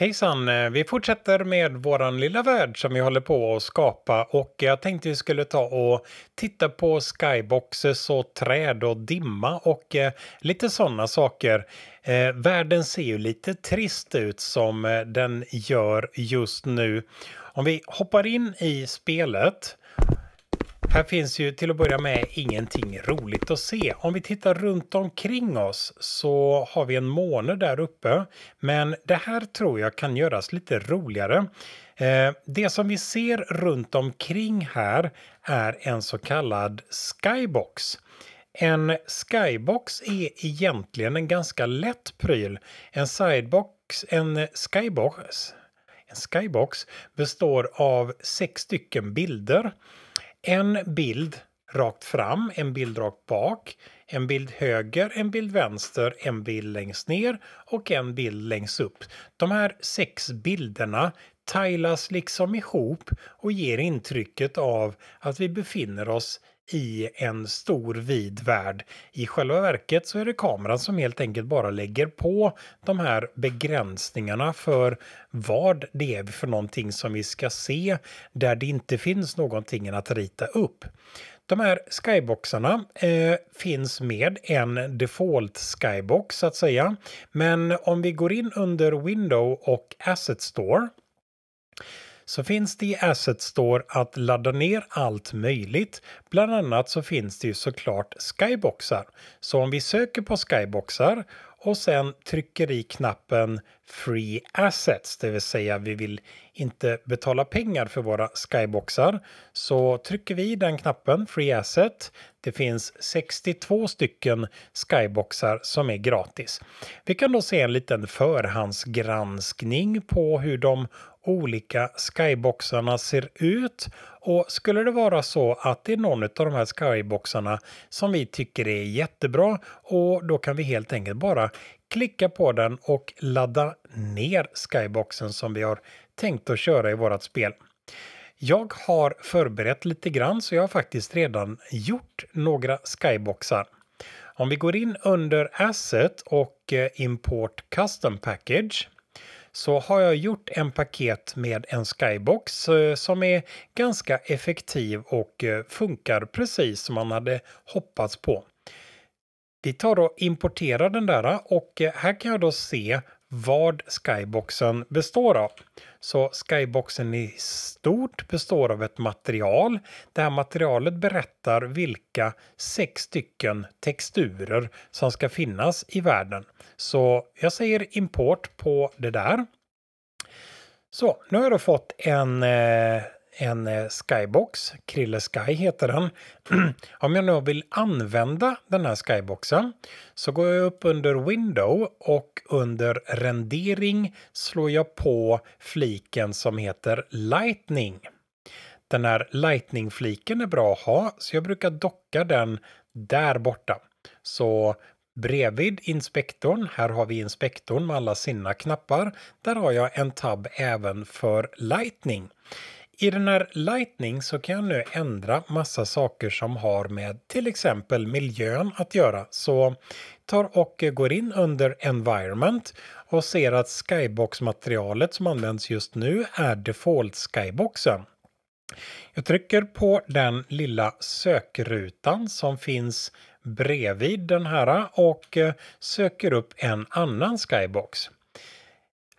Hejsan! Eh, vi fortsätter med våran lilla värld som vi håller på att skapa och jag tänkte vi skulle ta och titta på skyboxes och träd och dimma och eh, lite sådana saker. Eh, världen ser ju lite trist ut som den gör just nu. Om vi hoppar in i spelet här finns ju till att börja med ingenting roligt att se. Om vi tittar runt omkring oss så har vi en måne där uppe. Men det här tror jag kan göras lite roligare. Eh, det som vi ser runt omkring här är en så kallad skybox. En skybox är egentligen en ganska lätt pryl. En sidebox, en skybox, en skybox består av sex stycken bilder en bild rakt fram, en bild rakt bak, en bild höger, en bild vänster, en bild längst ner och en bild längst upp. De här sex bilderna tajlas liksom ihop och ger intrycket av att vi befinner oss i en stor vid värld. I själva verket så är det kameran som helt enkelt bara lägger på de här begränsningarna för vad det är för någonting som vi ska se där det inte finns någonting att rita upp. De här skyboxarna eh, finns med en default skybox så att säga. Men om vi går in under Window och Asset Store så finns det i Asset Store att ladda ner allt möjligt. Bland annat så finns det ju såklart skyboxar. Så om vi söker på skyboxar och sen trycker i knappen Free Assets, det vill säga vi vill inte betala pengar för våra skyboxar. Så trycker vi i den knappen, Free Asset. Det finns 62 stycken skyboxar som är gratis. Vi kan då se en liten förhandsgranskning på hur de olika skyboxarna ser ut. Och skulle det vara så att det är någon av de här skyboxarna som vi tycker är jättebra och då kan vi helt enkelt bara klicka på den och ladda ner skyboxen som vi har tänkt att köra i vårt spel. Jag har förberett lite grann så jag har faktiskt redan gjort några skyboxar. Om vi går in under Asset och eh, Import Custom Package så har jag gjort en paket med en skybox eh, som är ganska effektiv och eh, funkar precis som man hade hoppats på. Vi tar och importerar den där eh, och här kan jag då se vad skyboxen består av. Så skyboxen i stort består av ett material. Det här materialet berättar vilka sex stycken texturer som ska finnas i världen. Så jag säger import på det där. Så, nu har jag fått en eh, en eh, skybox, Krille Sky heter den. Om jag nu vill använda den här skyboxen så går jag upp under Window och under rendering slår jag på fliken som heter Lightning. Den här Lightning-fliken är bra att ha så jag brukar docka den där borta. Så Bredvid inspektorn, här har vi inspektorn med alla sina knappar, där har jag en tab även för Lightning. I den här Lightning så kan jag nu ändra massa saker som har med till exempel miljön att göra. Så tar och går in under Environment och ser att Skybox-materialet som används just nu är default-skyboxen. Jag trycker på den lilla sökrutan som finns bredvid den här och söker upp en annan skybox.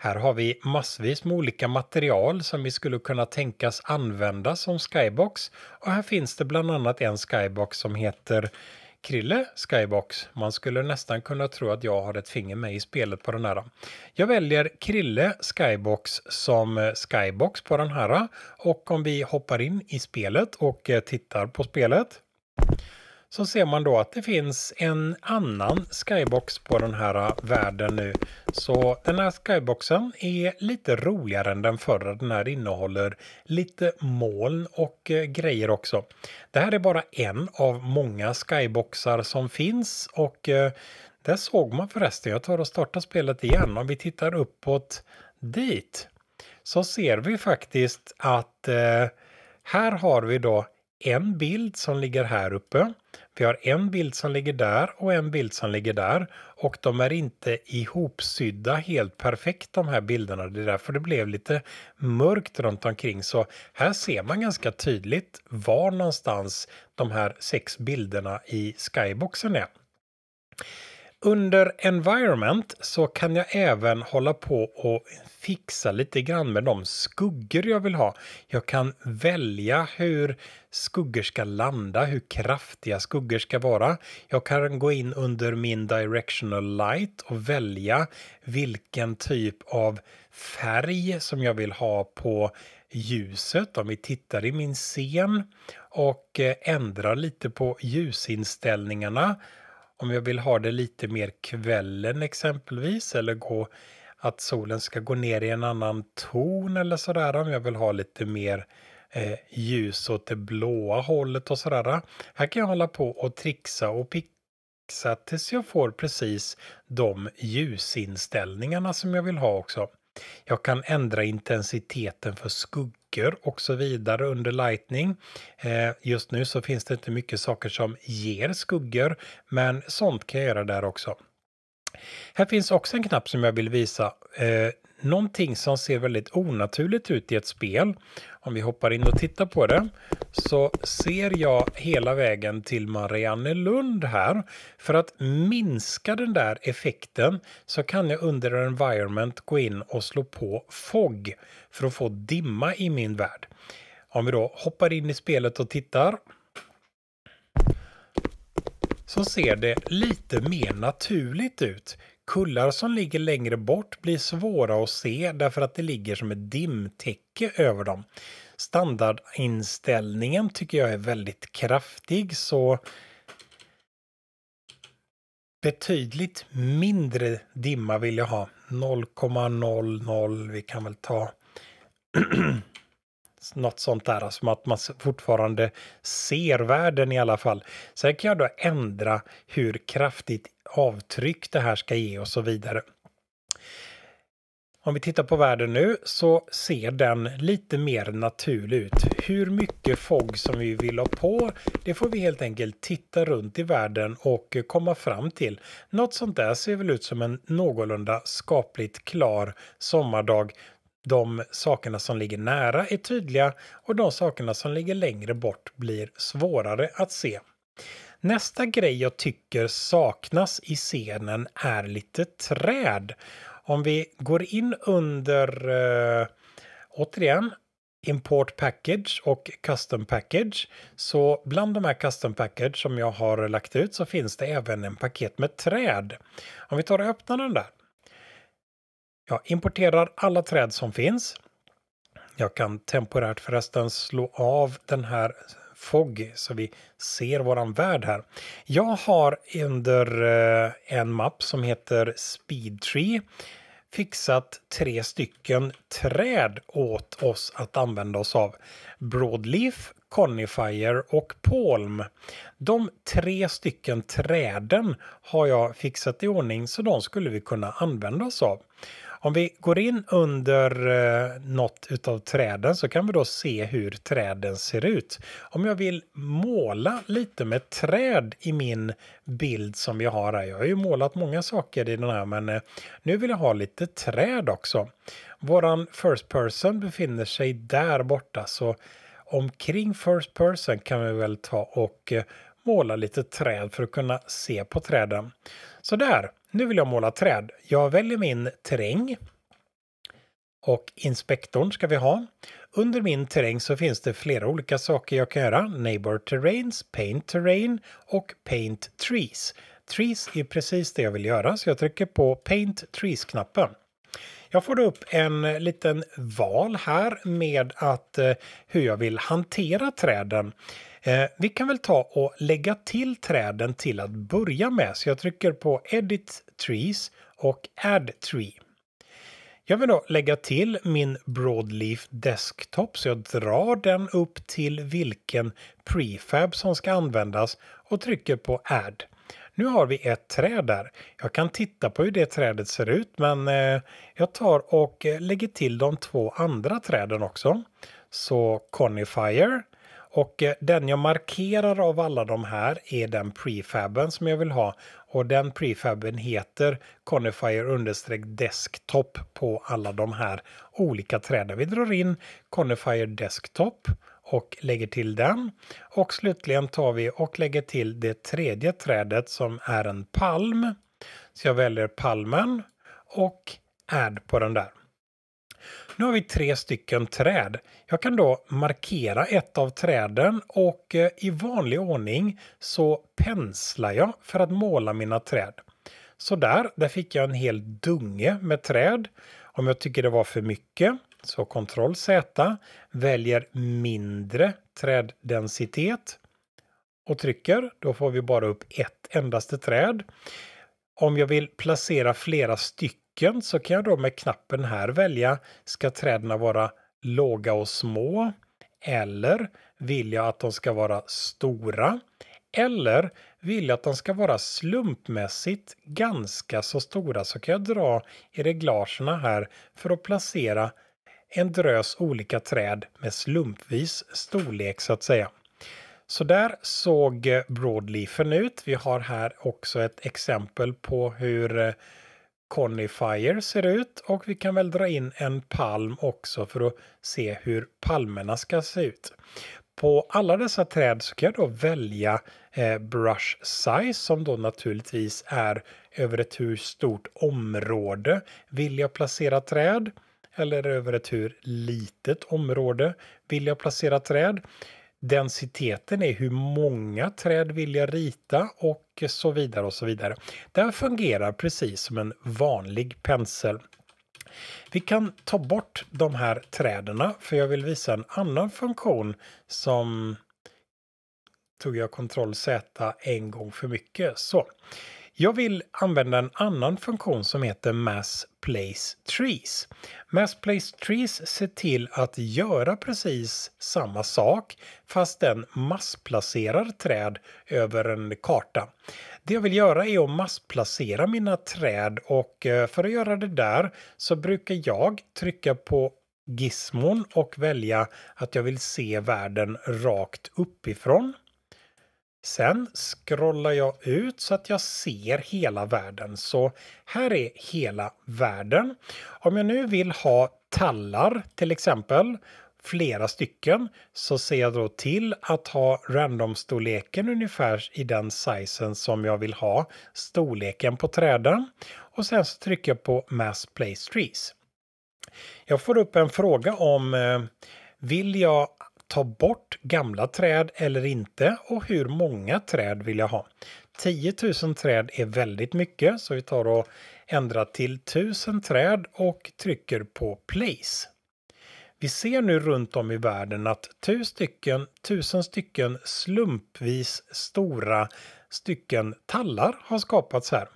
Här har vi massvis med olika material som vi skulle kunna tänkas använda som skybox och här finns det bland annat en skybox som heter Krille Skybox. Man skulle nästan kunna tro att jag har ett finger med i spelet på den här. Jag väljer Krille Skybox som eh, skybox på den här och om vi hoppar in i spelet och eh, tittar på spelet så ser man då att det finns en annan skybox på den här äh, världen nu. Så den här skyboxen är lite roligare än den förra. Den här innehåller lite moln och äh, grejer också. Det här är bara en av många skyboxar som finns och äh, där såg man förresten, jag tar och startar spelet igen. Om vi tittar uppåt dit så ser vi faktiskt att här har vi då en bild som ligger här uppe. Vi har en bild som ligger där och en bild som ligger där. Och de är inte ihopsydda helt perfekt de här bilderna. Det är därför det blev lite mörkt runt omkring. Så här ser man ganska tydligt var någonstans de här sex bilderna i skyboxen är. Under environment så kan jag även hålla på och fixa lite grann med de skuggor jag vill ha. Jag kan välja hur skuggor ska landa, hur kraftiga skuggor ska vara. Jag kan gå in under min directional light och välja vilken typ av färg som jag vill ha på ljuset om vi tittar i min scen och eh, ändrar lite på ljusinställningarna om jag vill ha det lite mer kvällen exempelvis eller gå att solen ska gå ner i en annan ton eller sådär om jag vill ha lite mer eh, ljus åt det blåa hållet och sådär. Här kan jag hålla på och trixa och pixa tills jag får precis de ljusinställningarna som jag vill ha också. Jag kan ändra intensiteten för skugga dockor och så vidare under Lightning. Eh, just nu så finns det inte mycket saker som ger skuggor, men sånt kan jag göra där också. Här finns också en knapp som jag vill visa. Eh, någonting som ser väldigt onaturligt ut i ett spel om vi hoppar in och tittar på det, så ser jag hela vägen till Mariannelund här. För att minska den där effekten så kan jag under environment gå in och slå på FOG för att få dimma i min värld. Om vi då hoppar in i spelet och tittar så ser det lite mer naturligt ut Kullar som ligger längre bort blir svåra att se därför att det ligger som ett dimtäcke över dem. Standardinställningen tycker jag är väldigt kraftig så betydligt mindre dimma vill jag ha. 0,00, vi kan väl ta något sånt där, alltså, som att man fortfarande ser världen i alla fall. Sen kan jag då ändra hur kraftigt avtryck det här ska ge och så vidare. Om vi tittar på världen nu så ser den lite mer naturlig ut. Hur mycket fog som vi vill ha på, det får vi helt enkelt titta runt i världen och komma fram till. Något sånt där ser väl ut som en någorlunda skapligt klar sommardag de sakerna som ligger nära är tydliga och de sakerna som ligger längre bort blir svårare att se. Nästa grej jag tycker saknas i scenen är lite träd. Om vi går in under, eh, återigen, Import Package och Custom Package. Så bland de här Custom Package som jag har lagt ut så finns det även en paket med träd. Om vi tar och öppnar den där jag importerar alla träd som finns. Jag kan temporärt förresten slå av den här Foggy så vi ser våran värld här. Jag har under eh, en mapp som heter Speedtree fixat tre stycken träd åt oss att använda oss av. Broadleaf, Conifier och Palm. De tre stycken träden har jag fixat i ordning så de skulle vi kunna använda oss av. Om vi går in under eh, något utav träden så kan vi då se hur träden ser ut. Om jag vill måla lite med träd i min bild som jag har här. Jag har ju målat många saker i den här men eh, nu vill jag ha lite träd också. Våran first person befinner sig där borta så omkring first person kan vi väl ta och eh, måla lite träd för att kunna se på träden. Så där nu vill jag måla träd. Jag väljer min terräng. Och inspektorn ska vi ha. Under min terräng så finns det flera olika saker jag kan göra. Neighbor Terrains, Paint Terrain och Paint Trees. Trees är precis det jag vill göra så jag trycker på Paint Trees-knappen. Jag får då upp en liten val här med att eh, hur jag vill hantera träden. Eh, vi kan väl ta och lägga till träden till att börja med så jag trycker på Edit Trees och Add Tree. Jag vill då lägga till min Broadleaf Desktop så jag drar den upp till vilken prefab som ska användas och trycker på Add. Nu har vi ett träd där. Jag kan titta på hur det trädet ser ut men eh, jag tar och eh, lägger till de två andra träden också. Så Conifier och eh, den jag markerar av alla de här är den prefaben som jag vill ha och den prefaben heter Conifier desktop på alla de här olika träden. Vi drar in Conifier desktop och lägger till den. Och slutligen tar vi och lägger till det tredje trädet som är en palm. Så jag väljer palmen och add på den där. Nu har vi tre stycken träd. Jag kan då markera ett av träden och eh, i vanlig ordning så penslar jag för att måla mina träd. Så där, där fick jag en hel dunge med träd. Om jag tycker det var för mycket så Ctrl Z väljer mindre träddensitet och trycker. Då får vi bara upp ett endaste träd. Om jag vill placera flera stycken stycken så kan jag då med knappen här välja ska träden vara låga och små eller vill jag att de ska vara stora eller vill jag att de ska vara slumpmässigt ganska så stora så kan jag dra i reglagerna här för att placera en drös olika träd med slumpvis storlek så att säga. Så där såg broadleafen ut. Vi har här också ett exempel på hur eh, conifier ser ut och vi kan väl dra in en palm också för att se hur palmerna ska se ut. På alla dessa träd så kan jag då välja eh, brush size som då naturligtvis är över ett hur stort område vill jag placera träd eller över ett hur litet område vill jag placera träd densiteten är hur många träd vill jag rita och så vidare och så vidare. Det här fungerar precis som en vanlig pensel. Vi kan ta bort de här träden för jag vill visa en annan funktion som tog jag Ctrl Z en gång för mycket. Så. Jag vill använda en annan funktion som heter Mass Place Trees. Mass Place Trees ser till att göra precis samma sak fast den massplacerar träd över en karta. Det jag vill göra är att massplacera mina träd och eh, för att göra det där så brukar jag trycka på gizmon och välja att jag vill se världen rakt uppifrån. Sen scrollar jag ut så att jag ser hela världen. Så här är hela världen. Om jag nu vill ha tallar till exempel, flera stycken, så ser jag då till att ha randomstorleken ungefär i den sizen som jag vill ha storleken på träden. Och sen så trycker jag på Mass Place Trees. Jag får upp en fråga om eh, vill jag ta bort gamla träd eller inte och hur många träd vill jag ha? 10 000 träd är väldigt mycket så vi tar och ändrar till 1000 träd och trycker på place. Vi ser nu runt om i världen att 1000 stycken, stycken slumpvis stora stycken tallar har skapats här.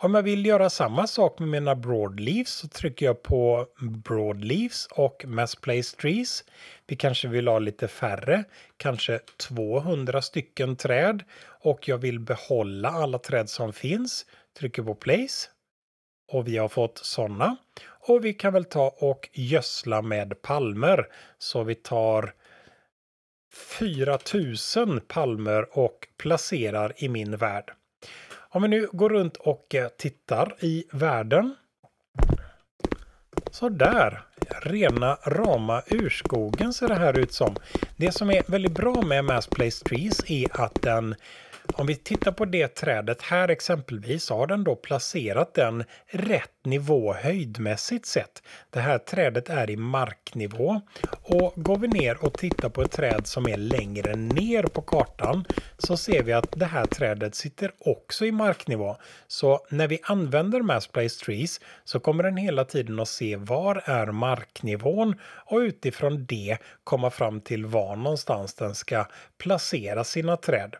Om jag vill göra samma sak med mina broadleaves så trycker jag på broadleaves och mass place trees. Vi kanske vill ha lite färre, kanske 200 stycken träd och jag vill behålla alla träd som finns. Trycker på place och vi har fått sådana. Och vi kan väl ta och gödsla med palmer. Så vi tar 4000 palmer och placerar i min värld. Om vi nu går runt och eh, tittar i världen. Så där. Rena rama urskogen ser det här ut som. Det som är väldigt bra med Mass Place Trees är att den om vi tittar på det trädet här exempelvis har den då placerat den rätt nivå höjdmässigt sett. Det här trädet är i marknivå och går vi ner och tittar på ett träd som är längre ner på kartan så ser vi att det här trädet sitter också i marknivå. Så när vi använder Massplace Trees så kommer den hela tiden att se var är marknivån och utifrån det komma fram till var någonstans den ska placera sina träd.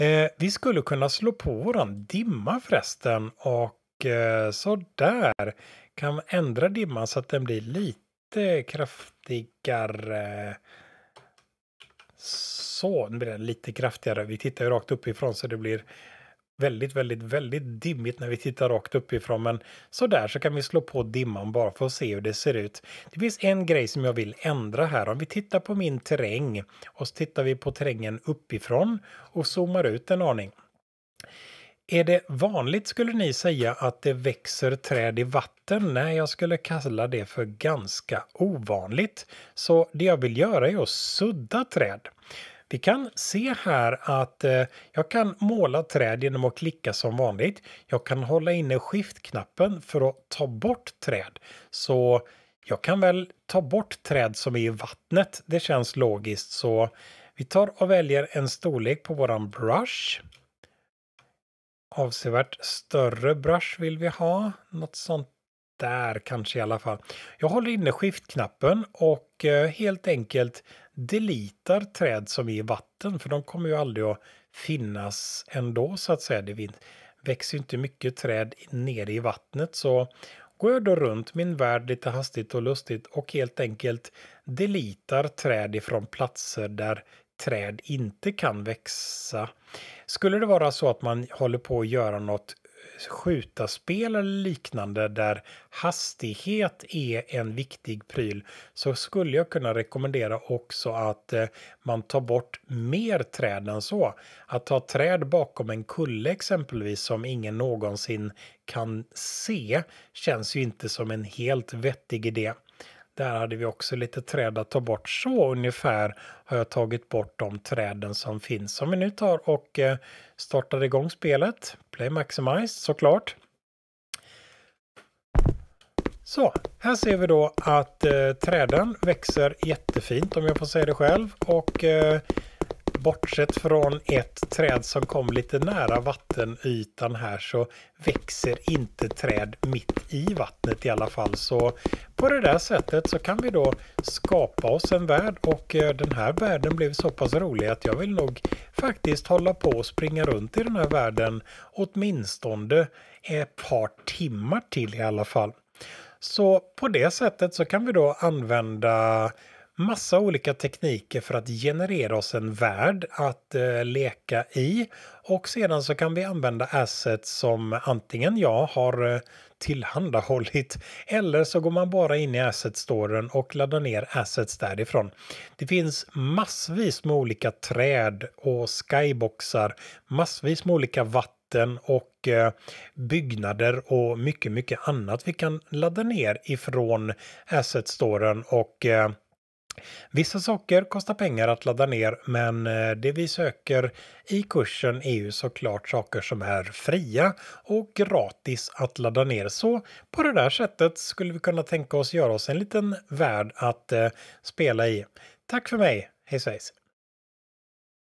Eh, vi skulle kunna slå på våran dimma förresten och eh, sådär kan ändra dimman så att den blir lite kraftigare. Så, nu blir den lite kraftigare. Vi tittar ju rakt uppifrån så det blir väldigt, väldigt, väldigt dimmigt när vi tittar rakt uppifrån. Men så där så kan vi slå på dimman bara för att se hur det ser ut. Det finns en grej som jag vill ändra här. Om vi tittar på min terräng och så tittar vi på terrängen uppifrån och zoomar ut en aning. Är det vanligt skulle ni säga att det växer träd i vatten? Nej, jag skulle kalla det för ganska ovanligt. Så det jag vill göra är att sudda träd. Vi kan se här att eh, jag kan måla träd genom att klicka som vanligt. Jag kan hålla inne skiftknappen för att ta bort träd. Så jag kan väl ta bort träd som är i vattnet. Det känns logiskt så vi tar och väljer en storlek på våran brush. Avsevärt större brush vill vi ha. Något sånt där kanske i alla fall. Jag håller inne skiftknappen och eh, helt enkelt delitar träd som är i vatten för de kommer ju aldrig att finnas ändå så att säga. Det växer inte mycket träd nere i vattnet så går jag då runt min värld lite hastigt och lustigt och helt enkelt delitar träd ifrån platser där träd inte kan växa. Skulle det vara så att man håller på att göra något skjutarspel eller liknande där hastighet är en viktig pryl så skulle jag kunna rekommendera också att eh, man tar bort mer träd än så. Att ta träd bakom en kulle exempelvis som ingen någonsin kan se känns ju inte som en helt vettig idé. Där hade vi också lite träd att ta bort. Så ungefär har jag tagit bort de träden som finns. Om vi nu tar och eh, startar igång spelet. Play Maximize såklart. Så, här ser vi då att eh, träden växer jättefint om jag får säga det själv. Och eh, bortsett från ett träd som kom lite nära vattenytan här så växer inte träd mitt i vattnet i alla fall. Så på det där sättet så kan vi då skapa oss en värld och eh, den här världen blev så pass rolig att jag vill nog faktiskt hålla på och springa runt i den här världen åtminstone ett par timmar till i alla fall. Så på det sättet så kan vi då använda massa olika tekniker för att generera oss en värld att eh, leka i och sedan så kan vi använda assets som antingen jag har eh, tillhandahållit. Eller så går man bara in i asset storen och laddar ner assets därifrån. Det finns massvis med olika träd och skyboxar, massvis med olika vatten och eh, byggnader och mycket, mycket annat vi kan ladda ner ifrån asset storen och eh, Vissa saker kostar pengar att ladda ner men eh, det vi söker i kursen är ju såklart saker som är fria och gratis att ladda ner. Så på det där sättet skulle vi kunna tänka oss göra oss en liten värld att eh, spela i. Tack för mig! Hej svejs!